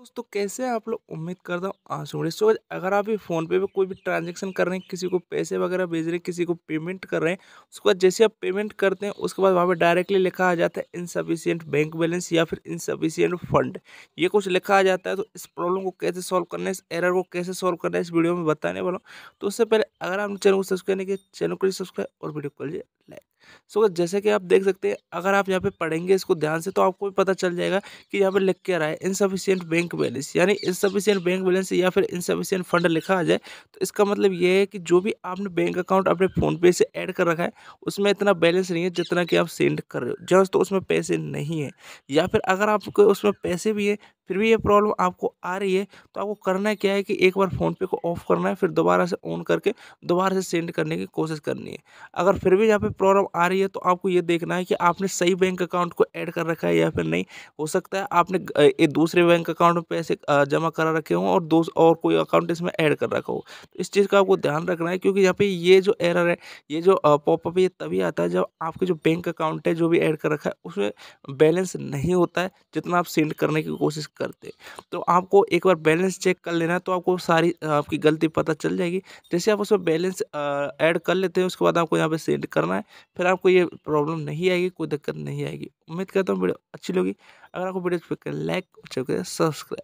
दोस्तों कैसे आप लोग उम्मीद करता हूँ आसूड़े सो अगर आप भी फ़ोनपे पे कोई भी ट्रांजेक्शन कर रहे हैं किसी को पैसे वगैरह भेज रहे हैं किसी को पेमेंट कर रहे हैं उसके बाद जैसे आप पेमेंट करते हैं उसके बाद वहाँ पे डायरेक्टली लिखा आ जाता है इनसफिशियंट बैंक बैलेंस या फिर इनसफिशियंट फंड ये कुछ लिखा आ जाता है तो इस प्रॉब्लम को कैसे सॉल्व करना है इस एरर को कैसे सॉल्व करना है इस वीडियो में बताने वाला हूँ तो उससे पहले अगर आप चैनल को सब्सक्राइब नहीं किया चैनल को सब्सक्राइब और वीडियो को लीजिए लाइक सो so, जैसे कि आप देख सकते हैं अगर आप यहाँ पे पढ़ेंगे इसको ध्यान से तो आपको भी पता चल जाएगा कि यहाँ पे लिख क्या रहा है इनसफिशियंट बैंक बैलेंस यानी इनसफिशियंट बैंक बैलेंस या फिर इनसफिशियंट फंड लिखा आ जाए तो इसका मतलब ये है कि जो भी आपने बैंक अकाउंट अपने फ़ोनपे से ऐड कर रखा है उसमें इतना बैलेंस नहीं है जितना कि आप सेंड कर रहे हो जस्ट तो उसमें पैसे नहीं है या फिर अगर आपको उसमें पैसे भी हैं फिर भी ये प्रॉब्लम आपको आ रही है तो आपको करना क्या है कि एक बार फ़ोनपे को ऑफ करना है फिर दोबारा से ऑन करके दोबारा से सेंड करने की कोशिश करनी है अगर फिर भी यहाँ पर प्रॉब्लम आ रही है तो आपको ये देखना है कि आपने सही बैंक अकाउंट को ऐड कर रखा है या फिर नहीं हो सकता है आपने दूसरे बैंक अकाउंट में पैसे जमा करा रखे हों और दो और कोई अकाउंट इसमें ऐड कर रखा हो तो इस चीज़ का आपको ध्यान रखना है क्योंकि यहाँ पे ये जो एरर है ये जो पॉपअप ये तभी आता है जब आपके जो बैंक अकाउंट है जो भी ऐड कर रखा है उसमें बैलेंस नहीं होता है जितना आप सेंड करने की कोशिश करते तो आपको एक बार बैलेंस चेक कर लेना तो आपको सारी आपकी गलती पता चल जाएगी जैसे आप उसमें बैलेंस ऐड कर लेते हैं उसके बाद आपको यहाँ पर सेंड करना है फिर आपको ये प्रॉब्लम नहीं आएगी कोई दिक्कत नहीं आएगी उम्मीद करता हूँ वीडियो अच्छी लगी अगर आपको वीडियो लाइक सब्सक्राइब